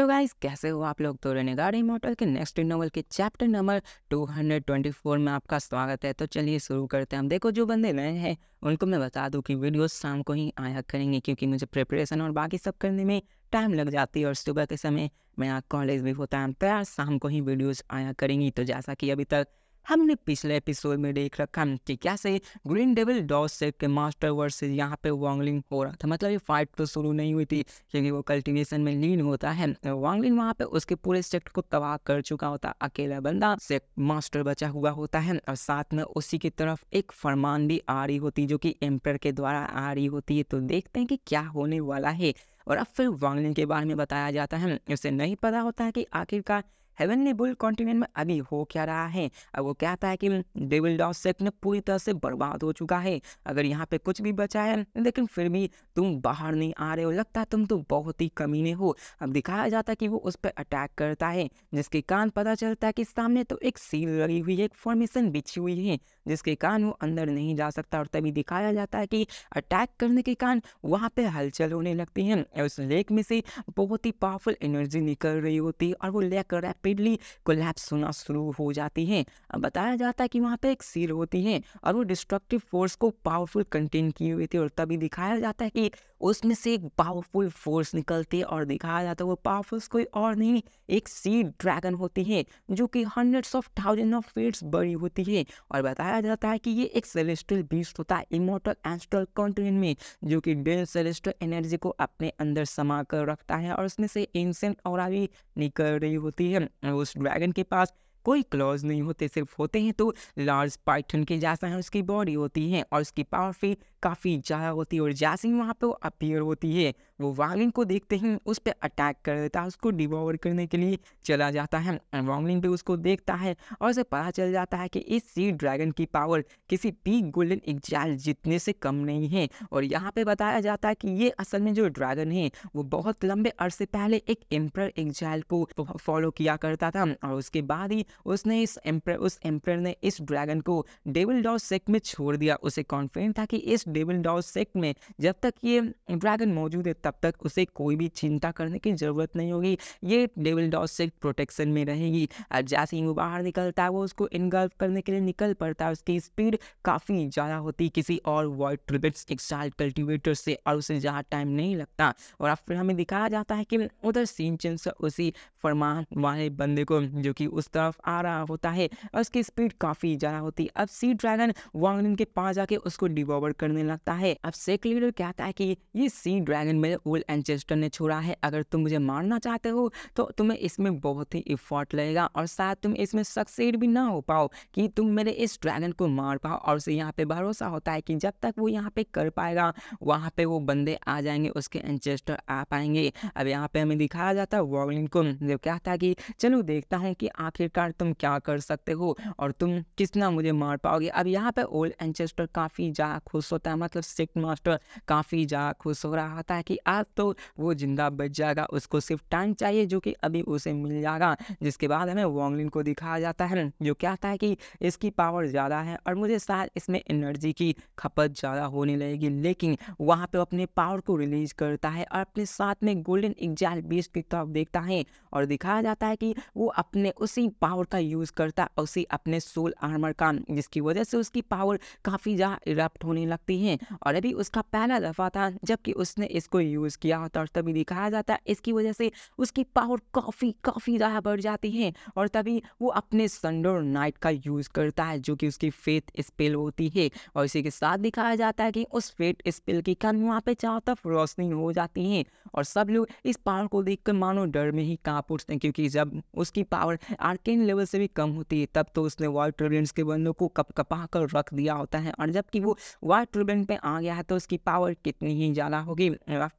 तो गाइज कैसे हो आप लोग तो रेनेगाड मॉडल के नेक्स्ट नॉवल के चैप्टर नंबर 224 में आपका स्वागत है तो चलिए शुरू करते हैं हम देखो जो बंदे नए हैं उनको मैं बता दूं कि वीडियोस शाम को ही आया करेंगे क्योंकि मुझे प्रिपरेशन और बाकी सब करने में टाइम लग जाती है और सुबह के समय मेरा कॉलेज भी होता है तो शाम को ही वीडियोज़ आया करेंगी तो जैसा कि अभी तक हमने पिछले एपिसोड में देख रखा कि कैसे ग्रीन डेविल डॉस सेट के मास्टर वर्ड यहाँ पे वांगलिंग हो रहा था मतलब ये फाइट तो शुरू नहीं हुई थी क्योंकि वो कल्टिवेशन में लीन होता है वांगलिन वहाँ पे उसके पूरे सेक्ट को तबाह कर चुका होता अकेला बंदा से मास्टर बचा हुआ होता है और साथ में उसी की तरफ एक फरमान भी आ रही होती जो कि एम्पर के द्वारा आ रही होती है तो देखते हैं कि क्या होने वाला है और अब फिर वांगलिन के बारे में बताया जाता है उसे नहीं पता होता है कि आखिरकार हेवनली बुल कॉन्टिनेंट में अभी हो क्या रहा है अब वो कहता है कि डेविल डॉस सेक्ट ने पूरी तरह से बर्बाद हो चुका है अगर यहाँ पे कुछ भी बचा है लेकिन फिर भी तुम बाहर नहीं आ रहे हो लगता है तुम तो बहुत ही कमीने हो अब दिखाया जाता है कि वो उस पर अटैक करता है जिसके कारण पता चलता है कि सामने तो एक सील लगी हुई है एक फॉर्मेशन बिछी हुई है जिसके कारण वो अंदर नहीं जा सकता और तभी दिखाया जाता है कि अटैक करने के कारण वहाँ पे हलचल होने लगती है उस लेक में से बहुत ही पावरफुल एनर्जी निकल रही होती है और वो लेक रैपिड रैपिडली कोलैप्स होना शुरू हो जाती है बताया जाता है कि वहाँ पे एक सील होती है और वो डिस्ट्रक्टिव फोर्स को पावरफुल कंटेन किए हुए थे और तभी दिखाया जाता है कि उसमें से एक पावरफुल फोर्स निकलती है और दिखाया जाता है वो पावरफुल कोई और नहीं एक सी ड्रैगन होती है जो कि hundreds of thousand of feets बड़ी होती है और बताया जाता है कि ये एक सेलेस्ट्रल बीस्ट होता है इमोटल एंस्ट्रल कॉन्टिनेंट में जो कि डेल सेलेस्ट्रल एनर्जी को अपने अंदर समा कर रखता है और उसमें से इंसेंट और भी निकल रही होती है उस ड्रैगन के पास कोई क्लॉज नहीं होते सिर्फ होते हैं तो लार्ज पाइथन के जैसा है उसकी बॉडी होती है और उसकी पावर फिर काफ़ी ज़्यादा होती है और जैसे ही वहाँ पर वो अपीयर होती है वो वार्लिंग को देखते ही उस पर अटैक कर देता है उसको डिवॉवर करने के लिए चला जाता है वार्लिंग भी उसको देखता है और उसे पता चल जाता है कि इस सी ड्रैगन की पावर किसी भी गोल्डन एग्जाइल जितने से कम नहीं है और यहाँ पर बताया जाता है कि ये असल में जो ड्रैगन है वो बहुत लंबे अरसे पहले एक एम्पर एग्जाइल को फॉलो किया करता था और उसके बाद ही उसने इस एम्पर उस एम्पर ने इस ड्रैगन को डेविल डॉ सेक में छोड़ दिया उसे कॉन्फिडेंट था कि इस डेविल डॉ सेक में जब तक ये ड्रैगन मौजूद है तब तक उसे कोई भी चिंता करने की ज़रूरत नहीं होगी ये डेविल डॉ सेक प्रोटेक्शन में रहेगी और जैसे ही वो बाहर निकलता है वो उसको इनगल्फ करने के लिए निकल पड़ता है उसकी स्पीड काफ़ी ज़्यादा होती किसी और वर्ल्ड ट्रिबिट्स एक्साइल्ड कल्टिवेटर से और उसे ज़्यादा टाइम नहीं लगता और फिर हमें दिखाया जाता है कि उधर सीन चिंस उसी फरमान वाले बंदे को जो कि उस तरफ आ रहा होता है और उसकी स्पीड काफ़ी ज़्यादा होती है अब सी ड्रैगन वांगलिन के पास जाके उसको डिबॉवर करने लगता है अब सेक लीडर कहता है कि ये सी ड्रैगन मेरे ओल्ड एंचेस्टर ने छोड़ा है अगर तुम मुझे मारना चाहते हो तो तुम्हें इसमें बहुत ही इफॉर्ट लगेगा और शायद तुम इसमें सक्सेड भी ना हो पाओ कि तुम मेरे इस ड्रैगन को मार पाओ और उसे यहाँ पे भरोसा होता है कि जब तक वो यहाँ पे कर पाएगा वहाँ पे वो बंदे आ जाएंगे उसके एंचेस्टर आ पाएंगे अब यहाँ पे हमें दिखाया जाता है वॉगलिन को जो कहता है कि चलो देखता हूँ कि आखिरकार यार तुम क्या कर सकते हो और तुम कितना मुझे मार पाओगे अब यहाँ पे ओल्ड एंचेस्टर काफ़ी ज़्यादा खुश होता है मतलब सिख मास्टर काफ़ी ज़्यादा खुश हो रहा था कि आज तो वो जिंदा बच जाएगा उसको सिर्फ टाइम चाहिए जो कि अभी उसे मिल जाएगा जिसके बाद हमें वॉन्गलिन को दिखाया जाता है जो क्या आता है कि इसकी पावर ज़्यादा है और मुझे शायद इसमें एनर्जी की खपत ज़्यादा होने लगेगी लेकिन वहाँ पर अपने पावर को रिलीज करता है और अपने साथ में गोल्डन एग्जाइल बीस की तरफ देखता है और दिखाया जाता है कि वो अपने उसी पावर पावर का यूज़ करता है उसी अपने सोल आर्मर का जिसकी वजह से उसकी पावर काफ़ी ज़्यादा इरप्ट होने लगती है और अभी उसका पहला दफ़ा था जबकि उसने इसको यूज़ किया होता और तभी दिखाया जाता है इसकी वजह से उसकी पावर काफ़ी काफ़ी ज़्यादा बढ़ जाती है और तभी वो अपने संडोर नाइट का यूज़ करता है जो कि उसकी फेथ स्पेल होती है और इसी के साथ दिखाया जाता है कि उस फेथ स्पेल की कम वहाँ पर चारों तरफ रोशनी हो जाती है और सब लोग इस पावर को देख कर मानो डर में ही कहाँ उठते हैं क्योंकि जब उसकी पावर आर्किन लेवल से भी कम होती है तब तो उसने वाइट टर्बुलेंस के बंदों को कप कपा कर रख दिया होता है और जबकि वो वाइट ट्रिब्यून पे आ गया है तो उसकी पावर कितनी ही ज़्यादा होगी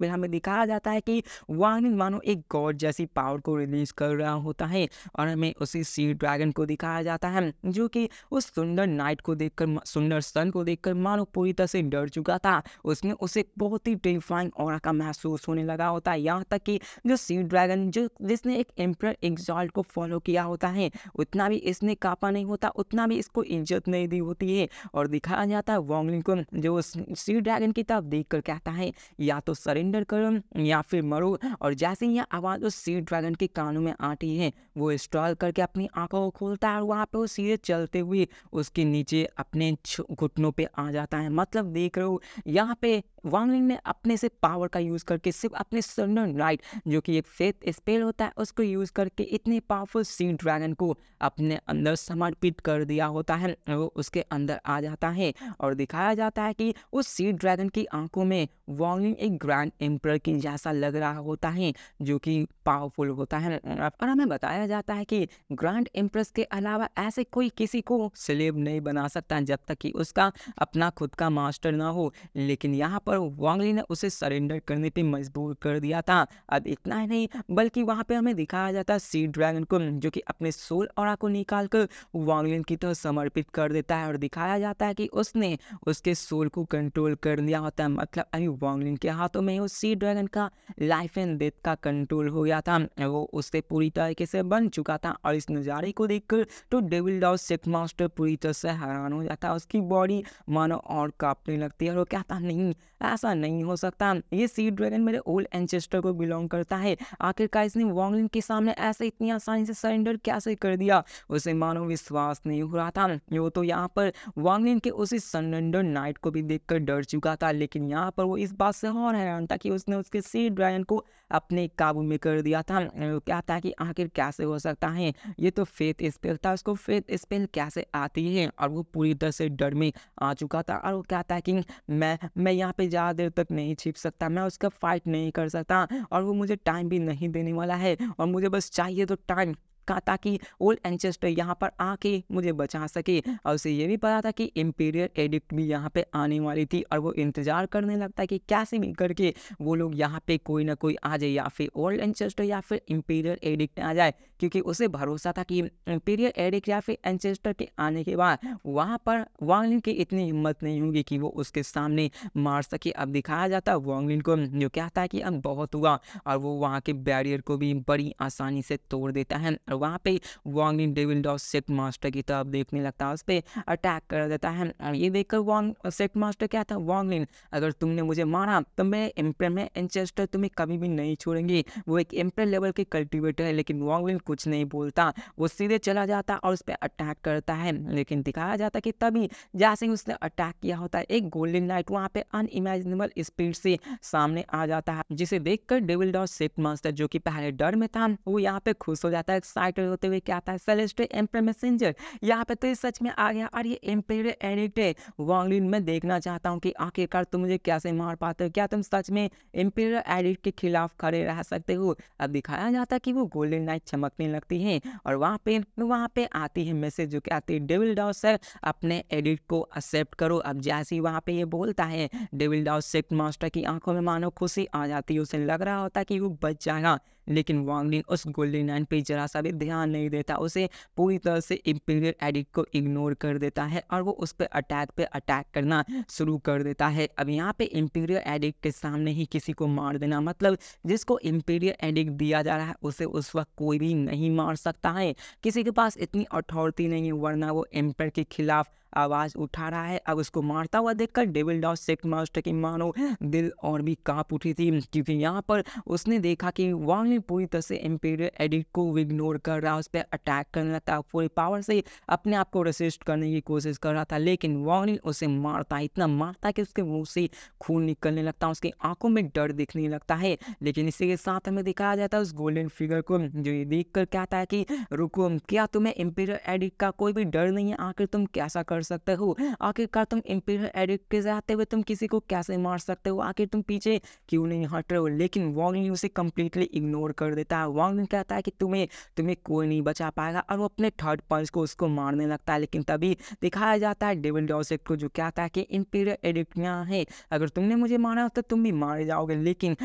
फिर हमें दिखाया जाता है कि वार्निंग मानो एक गॉड जैसी पावर को रिलीज कर रहा होता है और हमें उसी सी ड्रैगन को दिखाया जाता है जो कि उस सुंदर नाइट को देखकर सुंदर सन को देखकर मानो पूरी तरह से डर चुका था उसमें उसे बहुत ही टेरिफाइंग और का महसूस होने लगा होता है यहाँ तक कि जो सी ड्रैगन जो जिसने एक एम्प्रर एग्जॉल्ट को फॉलो किया होता है उतना भी इसने कापा नहीं होता उतना भी इसको इज्जत नहीं दी होती है और दिखाया जाता है वॉन्गलिंग को जो सी ड्रैगन की तरफ देख कर कहता है या तो सरेंडर करो या फिर मरो और जैसे ही यह आवाज़ उस सी ड्रैगन के कानों में आती है वो स्टॉल करके अपनी आंखों को खोलता है और वहाँ पे वो सीधे चलते हुए उसके नीचे अपने घुटनों पे आ जाता है मतलब देख रहे हो यहाँ पे वांगलिंग ने अपने से पावर का यूज़ करके सिर्फ अपने सन्डन राइट जो कि एक फेथ स्पेल होता है उसको यूज़ करके इतने पावरफुल सी ड्रैगन को अपने अंदर समर्पित कर दिया होता है वो उसके अंदर आ जाता है और दिखाया जाता है कि उस सी ड्रैगन की आंखों में वॉर्निंग एक ग्रैंड एम्पर की जैसा लग रहा होता है जो कि पावरफुल होता है और हमें बताया जाता है कि ग्रैंड एम्प्रेस के अलावा ऐसे कोई किसी को स्लेब नहीं बना सकता जब तक कि उसका अपना खुद का मास्टर ना हो लेकिन यहाँ पर वांगली ने उसे सरेंडर करने पे मजबूर कर दिया था अब इतना ही नहीं बल्कि वहाँ पे हमें दिखाया जाता है सी ड्रैगन को जो कि अपने सो राहुल औरा को निकाल कर वांगलिन की तरफ समर्पित कर देता है और दिखाया जाता है कि उसने उसके सोल को कंट्रोल कर लिया होता है मतलब अभी वांगलिन के हाथों में वो सी ड्रैगन का लाइफ एंड डेथ का कंट्रोल हो गया था वो उससे पूरी तरीके से बन चुका था और इस नज़ारे को देख कर तो डेविल डॉ सेक मास्टर पूरी तरह से हैरान हो जाता है उसकी बॉडी मानो और कांपने लगती है और वो कहता नहीं ऐसा नहीं हो सकता ये सी ड्रैगन मेरे ओल्ड एंचेस्टर को बिलोंग करता है आखिरकार इसने वांगलिन के सामने ऐसे इतनी आसानी से सरेंडर कैसे कर कर दिया उसे मानो विश्वास नहीं हो रहा था वो तो यहाँ पर वांगलिन के उसी सनडर नाइट को भी देख डर चुका था लेकिन यहाँ पर वो इस बात से और हैरान था कि उसने उसके सी ड्रैगन को अपने काबू में कर दिया था क्या था कि आखिर कैसे हो सकता है ये तो फेथ स्पेल था उसको फेथ स्पेल कैसे आती है और वो पूरी तरह से डर में आ चुका था और वो क्या था कि मैं मैं यहाँ पे ज़्यादा देर तक नहीं छिप सकता मैं उसका फाइट नहीं कर सकता और वो मुझे टाइम भी नहीं देने वाला है और मुझे बस चाहिए तो टाइम का ताकि ओल्ड एनचेस्टर यहाँ पर आके मुझे बचा सके और उसे ये भी पता था कि इम्पीरियर एडिक्ट भी यहाँ पे आने वाली थी और वो इंतज़ार करने लगता है कि कैसे भी करके वो लोग यहाँ पे कोई ना कोई आ जाए या फिर ओल्ड एनचेस्टर या फिर इम्पीरियर एडिक्ट आ जाए क्योंकि उसे भरोसा था कि इम्पीरियर एडिक्ट या फिर एंचेस्टर के आने के बाद वहाँ पर वांगलिन की इतनी हिम्मत नहीं होगी कि वो उसके सामने मार सके अब दिखाया जाता है वांगलिन को जो कहता है कि अब बहुत हुआ और वो वहाँ के बैरियर को भी बड़ी आसानी से तोड़ देता है और वहाँ पे वॉन्ग डेविल डॉ सेट मास्टर की तरफ देखने लगता है उस पर अटैक कर देता है ये देखकर वॉन्ग सेट मास्टर क्या था वॉन्ग अगर तुमने मुझे मारा तो मैं एम्पर में एनचेस्टर तुम्हें कभी भी नहीं छोड़ेंगे वो एक एम्पर लेवल के कल्टिवेटर है लेकिन वॉन्ग कुछ नहीं बोलता वो सीधे चला जाता और उस पर अटैक करता है लेकिन दिखाया जाता कि तभी जैसे ही उसने अटैक किया होता है एक गोल्डन लाइट वहाँ पे अनइमेजिनेबल स्पीड से सामने आ जाता है जिसे देखकर डेविल डॉ सेट मास्टर जो कि पहले डर में था वो यहाँ पे खुश हो जाता है साइटर होते हुए क्या आता है सेलेस्टे एम्पे मैसेंजर यहाँ पे तो ये सच में आ गया और ये एम्पेयर एडिक्ट है वांगलिन मैं देखना चाहता हूँ कि आखिरकार तुम मुझे कैसे मार पाते हो क्या तुम सच में एम्पेयर एडिक्ट के खिलाफ खड़े रह सकते हो अब दिखाया जाता है कि वो गोल्डन नाइट चमकने लगती है और वहाँ पे वहाँ पे आती है मैसेज जो कि आती है डेविल डाउ सर अपने एडिट को एक्सेप्ट करो अब जैसे ही वहाँ पे ये बोलता है डेविल डाउ सेक्ट मास्टर की आंखों में मानो खुशी आ जाती है उसे लग रहा होता है कि वो बच जाएगा लेकिन वांगलिन उस गोल्डी लाइन पे जरा सा भी ध्यान नहीं देता उसे पूरी तरह से इम्पीरियर एडिक्ट को इग्नोर कर देता है और वो उस पर अटैक पे अटैक करना शुरू कर देता है अब यहाँ पे इम्पीरियर एडिक्ट के सामने ही किसी को मार देना मतलब जिसको इम्पीरियर एडिक्ट दिया जा रहा है उसे उस वक्त कोई भी नहीं मार सकता है किसी के पास इतनी अथॉरिटी नहीं है वरना वो एम्पर के खिलाफ आवाज़ उठा रहा है अब उसको मारता हुआ देखकर डेविल डॉ सेक्ट मास्टर की मानो दिल और भी काँप उठी थी क्योंकि यहाँ पर उसने देखा कि वांगली पूरी तरह से एम्पेरियर एडिक को इग्नोर कर रहा उस पर अटैक करने लगा फुल पावर से अपने आप को रेसिस्ट करने की कोशिश कर रहा था लेकिन वांगली उसे मारता इतना मारता कि उसके मुँह से खून निकलने लगता उसकी आंखों में डर दिखने लगता है लेकिन इसी के साथ हमें दिखाया जाता है उस गोल्डन फिगर को जो ये देख कर है कि रुको क्या तुम्हें एम्पेरियर एडिक का कोई भी डर नहीं है आखिर तुम कैसा कर कर सकते हो आखिरकार तुम इम्पीरियल एडिट के जाते हुए तुम किसी को कैसे मार सकते हो आखिर तुम पीछे क्यों नहीं हट रहे हो लेकिन वॉन्गलिंग उसे कम्प्लीटली इग्नोर कर देता है वॉन्गलिंग कहता है कि तुम्हें तुम्हें कोई नहीं बचा पाएगा और वो अपने थर्ड पॉइंट को उसको मारने लगता है लेकिन तभी दिखाया जाता है डेविल डॉसेट को जो कहता है कि इम्पीरियल एडिक्ट यहाँ है अगर तुमने मुझे मारा हो तो तुम भी मारे जाओगे लेकिन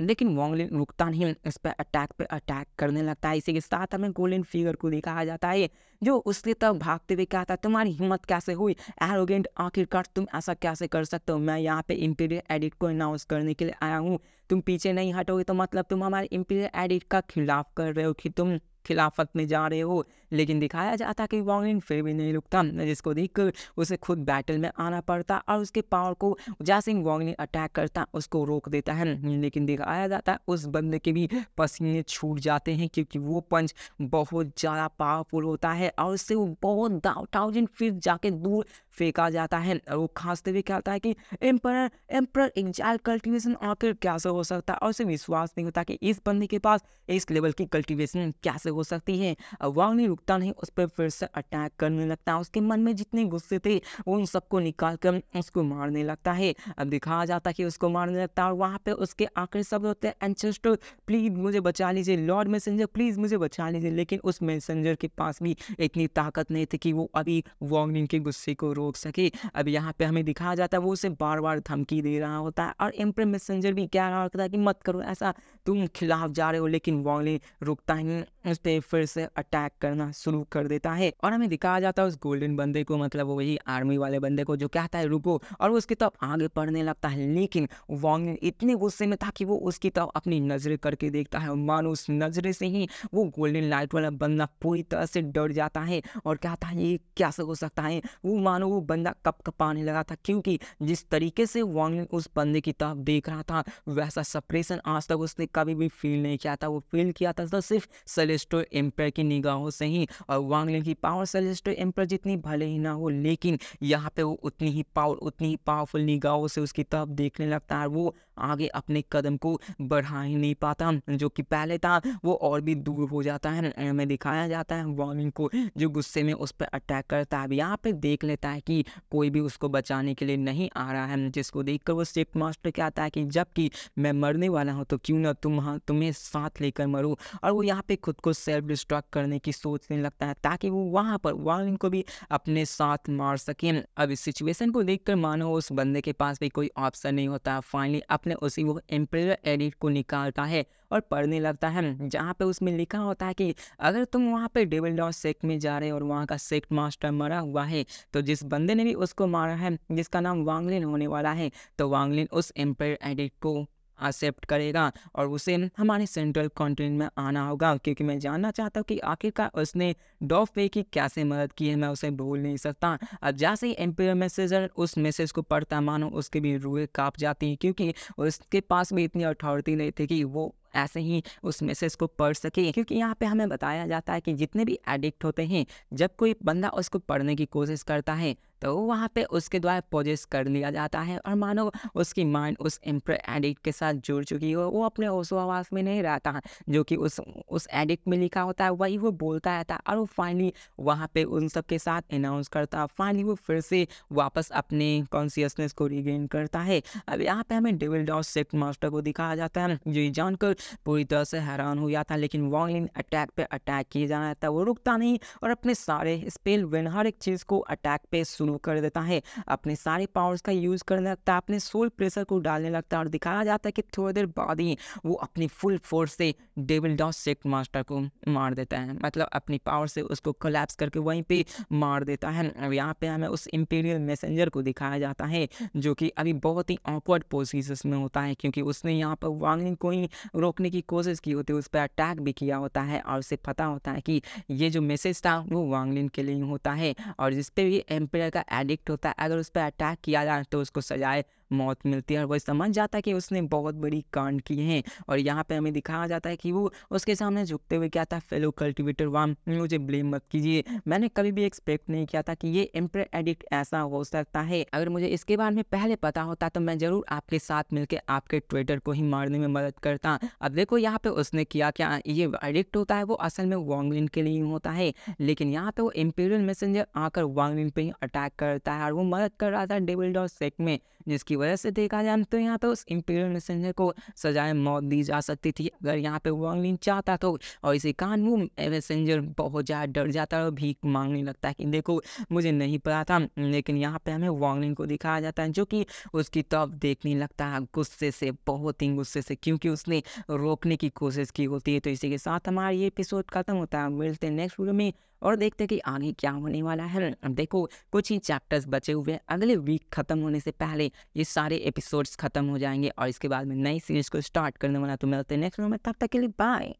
लेकिन वॉन्गलिन रुकता नहीं इस पर अटैक पे अटैक करने लगता है इसी के साथ हमें गोल्डन फिगर को देखा जाता है जो उसके तब भागते हुए कहता है तुम्हारी हिम्मत कैसे हुई एरोगेंट आखिरकार तुम ऐसा कैसे कर सकते हो मैं यहाँ पे इम्पीरियर एडिट को अनाउंस करने के लिए आया हूँ तुम पीछे नहीं हटोगे तो मतलब तुम हमारे इम्पीरियर एडिट का खिलाफ कर रहे हो कि तुम खिलाफत में जा रहे हो लेकिन दिखाया जाता कि वॉन्गलिंग फिर भी नहीं रुकता जिसको देख उसे खुद बैटल में आना पड़ता और उसके पावर को जासिंग वॉन्गलिंग अटैक करता उसको रोक देता है लेकिन दिखाया जाता उस बंदे के भी पसीने छूट जाते हैं क्योंकि वो पंच बहुत ज़्यादा पावरफुल होता है और उससे वो बहुत थाउजेंड फीट जाके दूर फेंका जाता है वो खांसते हुए क्या होता है कि एम्पर एम्पर इंजाइल कल्टिवेशन आखिर कैसे हो सकता है और उसे विश्वास नहीं होता कि इस बंदे के पास इस लेवल की कल्टिवेशन कैसे हो सकती है वांग ने रुकता नहीं उस पर फिर से अटैक करने लगता है उसके मन में जितने गुस्से थे वो उन सबको निकाल कर उसको मारने लगता है अब दिखाया जाता है कि उसको मारने लगता है और वहाँ पर उसके आखिर शब्द होते हैं एंचेस्टर प्लीज़ मुझे बचा लीजिए लॉर्ड मैसेंजर प्लीज़ मुझे बचा लीजिए लेकिन उस मैसेंजर के पास भी इतनी ताकत नहीं थी कि वो अभी वांगनिंग के गुस्से को रो रोक सके अब यहाँ पे हमें दिखाया जाता है वो उसे बार बार धमकी दे रहा होता है और एम्प्रे मैसेंजर भी क्या रहा होता है कि मत करो ऐसा तुम खिलाफ जा रहे हो लेकिन वॉन्गले रुकता ही उस पर फिर से अटैक करना शुरू कर देता है और हमें दिखाया जाता है उस गोल्डन बंदे को मतलब वही आर्मी वाले बंदे को जो कहता है रुको और वो उसकी तरफ आगे पढ़ने लगता है लेकिन वॉन्ग इतने गुस्से में था कि वो उसकी तरफ अपनी नजरें करके देखता है और मानो उस नजरे से ही वो गोल्डन लाइट वाला बंदा पूरी तरह से डर जाता है और कहता है ये कैसे हो सकता है वो मानो वो बंदा कप कपाने लगा था क्योंकि जिस तरीके से वांगलिंग उस बंदे की तरफ देख रहा था वैसा सप्रेशन आज तक उसने कभी भी फील नहीं किया था वो फील किया था तो सिर्फ सेलेस्टो एम्पायर की निगाहों से ही और वांगलिंग की पावर सेलेस्टो एम्पायर जितनी भले ही ना हो लेकिन यहाँ पे वो उतनी ही पावर उतनी ही पावरफुल निगाहों से उसकी तरफ देखने लगता है वो आगे अपने कदम को बढ़ा ही नहीं पाता जो कि पहले था वो और भी दूर हो जाता है हमें में दिखाया जाता है वार्निंग को जो गुस्से में उस पर अटैक करता है यहाँ पे देख लेता है कि कोई भी उसको बचाने के लिए नहीं आ रहा है जिसको कर वो स्टेप मास्टर कहता है कि जबकि मैं मरने वाला हूँ तो क्यों ना तुम हाँ, तुम्हें साथ लेकर मरो और वो यहाँ पर खुद को सेल्फ डिस्ट्रक्ट करने की सोचने लगता है ताकि वो वहाँ पर वार्निंग को भी अपने साथ मार सकें अब इस सिचुएसन को देख मानो उस बंदे के पास भी कोई ऑप्शन नहीं होता फाइनली अब अपने उसी वो एम्पेयर एडिट को निकालता है और पढ़ने लगता है जहाँ पे उसमें लिखा होता है कि अगर तुम वहाँ पे डेविल डॉट सेक्ट में जा रहे हो और वहाँ का सेक्ट मास्टर मरा हुआ है तो जिस बंदे ने भी उसको मारा है जिसका नाम वांगलिन होने वाला है तो वांगलिन उस एम्पेयर एडिट को एक्सेप्ट करेगा और उसे हमारे सेंट्रल कॉन्टिनेंट में आना होगा क्योंकि मैं जानना चाहता हूँ कि आखिरकार उसने डॉफ पे की कैसे मदद की है मैं उसे भूल नहीं सकता अब जैसे ही एम्पियर मैसेजर उस मैसेज को पढ़ता मानो उसके भी रूए काँप जाती हैं क्योंकि उसके पास भी इतनी अथॉरिटी नहीं थी कि वो ऐसे ही उस मैसेज को पढ़ सके क्योंकि यहाँ पे हमें बताया जाता है कि जितने भी एडिक्ट होते हैं जब कोई बंदा उसको पढ़ने की कोशिश करता है तो वहाँ पे उसके द्वारा पोजेस कर लिया जाता है और मानो उसकी माइंड उस एम्प्रे एडिक्ट के साथ जुड़ चुकी हो वो अपने ओसो आवाज में नहीं रहता जो कि उस उस एडिक्ट में लिखा होता है वही वो बोलता रहता है और वो फाइनली वहाँ पे उन सब के साथ अनाउंस करता है फाइनली वो फिर से वापस अपने कॉन्सियसनेस को रिगेन करता है अब यहाँ पे हमें डेविल डॉस सेक्ट मास्टर को दिखाया जाता है जो जॉन को पूरी तरह से हैरान हो जाता है लेकिन वॉन्ग अटैक पे अटैक किया जाना रहा है वो रुकता नहीं और अपने सारे स्पेल विन हर एक चीज़ को अटैक पे शुरू कर देता है अपने सारे पावर्स का यूज़ करने लगता है अपने सोल प्रेशर को डालने लगता है और दिखाया जाता है कि थोड़ी देर बाद ही वो अपनी फुल फोर्स से डेविल डॉस सेक्ट मास्टर को मार देता है मतलब अपनी पावर से उसको कोलैप्स करके वहीं पर मार देता है और यहाँ पर हमें उस इम्पीरियल मैसेंजर को दिखाया जाता है जो कि अभी बहुत ही ऑकवर्ड पोजिशन में होता है क्योंकि उसने यहाँ पर वांगलिन को ही रो रोकने की कोशिश की होती है उस पर अटैक भी किया होता है और उसे पता होता है कि ये जो मैसेज था वो वांगलिन के लिए होता है और जिस पर भी एम्पेयर का एडिक्ट होता है अगर उस पर अटैक किया जाए तो उसको सजाए मौत मिलती है और वह समझ जाता है कि उसने बहुत बड़ी कांड की है और यहाँ पे हमें दिखाया जाता है कि वो उसके सामने झुकते हुए क्या था फेलो कल्टिवेटर वाम मुझे ब्लेम मत कीजिए मैंने कभी भी एक्सपेक्ट नहीं किया था कि ये एम्पर एडिक्ट ऐसा हो सकता है अगर मुझे इसके बारे में पहले पता होता तो मैं ज़रूर आपके साथ मिलकर आपके ट्विटर को ही मारने में मदद करता अब देखो यहाँ पे उसने किया क्या ये एडिक्ट होता है वो असल में वांगलिन के लिए होता है लेकिन यहाँ पे वो इम्पीरियल मैसेंजर आकर वांगलिन पर ही अटैक करता है और वो मदद कर रहा था डेविल डॉ सेक में जिसकी वजह से देखा जाए तो यहाँ पे उस इम्पीरियल मैसेंजर को सजाए मौत दी जा सकती थी अगर यहाँ पे वॉर्निंग चाहता तो और इसी कान वो मैसेंजर बहुत ज़्यादा डर जाता है और भीख मांगने लगता है कि देखो मुझे नहीं पता था लेकिन यहाँ पे हमें वार्निंग को दिखाया जाता है जो कि उसकी तब देखने लगता है गुस्से से बहुत ही गुस्से से क्योंकि उसने रोकने की कोशिश की होती है तो इसी के साथ हमारा ये एपिसोड खत्म होता है मिलते हैं नेक्स्ट वीडियो में और देखते हैं कि आगे क्या होने वाला है अब देखो कुछ ही चैप्टर्स बचे हुए हैं अगले वीक खत्म होने से पहले ये सारे एपिसोड्स खत्म हो जाएंगे और इसके बाद में नई सीरीज को स्टार्ट करने वाला तो मिलते हैं नेक्स्ट में तब तक के लिए बाय